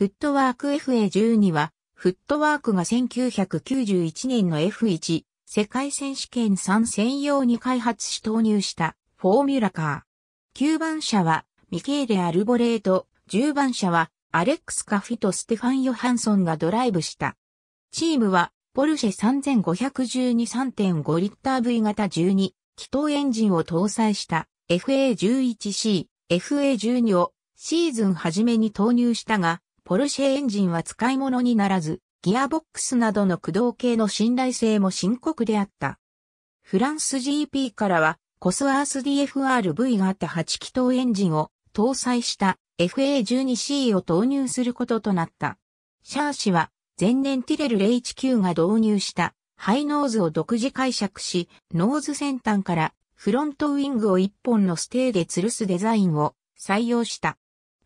フットワーク FA12 は、フットワークが1991年の F1 世界選手権3専用に開発し投入したフォーミュラカー。9番車はミケーレ・アルボレート、10番車はアレックス・カフィとステファン・ヨハンソンがドライブした。チームはポルシェ3512-3.5リッター V 型12気筒エンジンを搭載した FA11C、FA12 をシーズン初めに投入したが、ポルシェエンジンは使い物にならず、ギアボックスなどの駆動系の信頼性も深刻であった。フランス GP からは、コスアース DFRV があった8気筒エンジンを搭載した FA12C を投入することとなった。シャー氏は前年ティレル HQ が導入したハイノーズを独自解釈し、ノーズ先端からフロントウィングを1本のステーで吊るすデザインを採用した。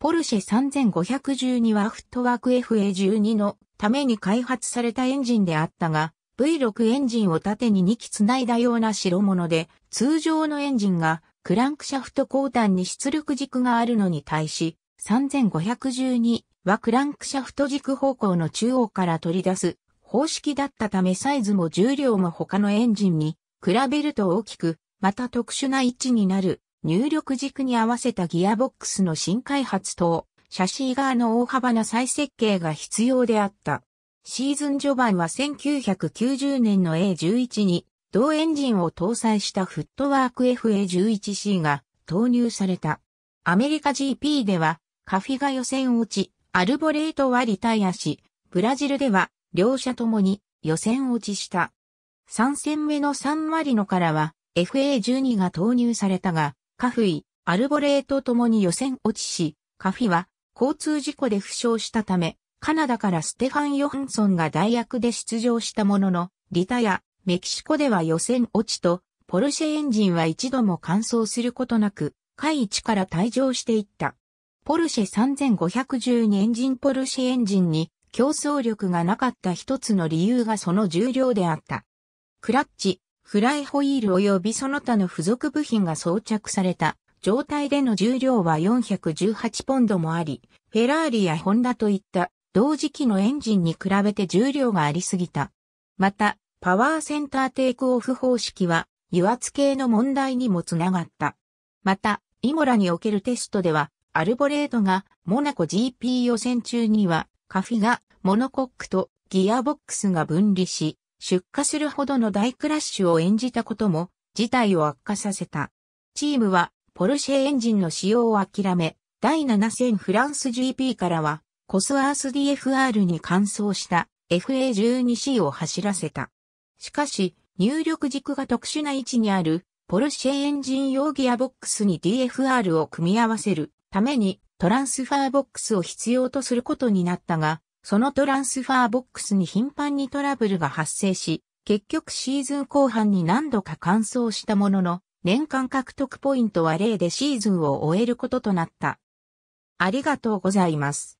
ポルシェ3512はフットワーク FA12 のために開発されたエンジンであったが、V6 エンジンを縦に2機繋いだような代物で、通常のエンジンがクランクシャフト後端に出力軸があるのに対し、3512はクランクシャフト軸方向の中央から取り出す方式だったためサイズも重量も他のエンジンに比べると大きく、また特殊な位置になる入力軸に合わせたギアボックスの新開発と、シャシー側の大幅な再設計が必要であった。シーズン序盤は1990年の A11 に、同エンジンを搭載したフットワーク FA11C が投入された。アメリカ GP では、カフィが予選落ち、アルボレートはリタイアし、ブラジルでは、両者ともに予選落ちした。3戦目の3割のからは、FA12 が投入されたが、カフィ、アルボレーと共に予選落ちし、カフィは交通事故で負傷したため、カナダからステファン・ヨハンソンが代役で出場したものの、リタやメキシコでは予選落ちと、ポルシェエンジンは一度も完走することなく、下位から退場していった。ポルシェ3512エンジンポルシェエンジンに競争力がなかった一つの理由がその重量であった。クラッチ、フライホイール及びその他の付属部品が装着された状態での重量は418ポンドもあり、フェラーリやホンダといった同時期のエンジンに比べて重量がありすぎた。また、パワーセンターテイクオフ方式は油圧系の問題にもつながった。また、イモラにおけるテストでは、アルボレードがモナコ GP 予選中には、カフィがモノコックとギアボックスが分離し、出荷するほどの大クラッシュを演じたことも事態を悪化させた。チームはポルシェエンジンの使用を諦め、第7000フランス GP からはコスワース DFR に換装した FA12C を走らせた。しかし、入力軸が特殊な位置にあるポルシェエンジン用ギアボックスに DFR を組み合わせるためにトランスファーボックスを必要とすることになったが、そのトランスファーボックスに頻繁にトラブルが発生し、結局シーズン後半に何度か完走したものの、年間獲得ポイントは0でシーズンを終えることとなった。ありがとうございます。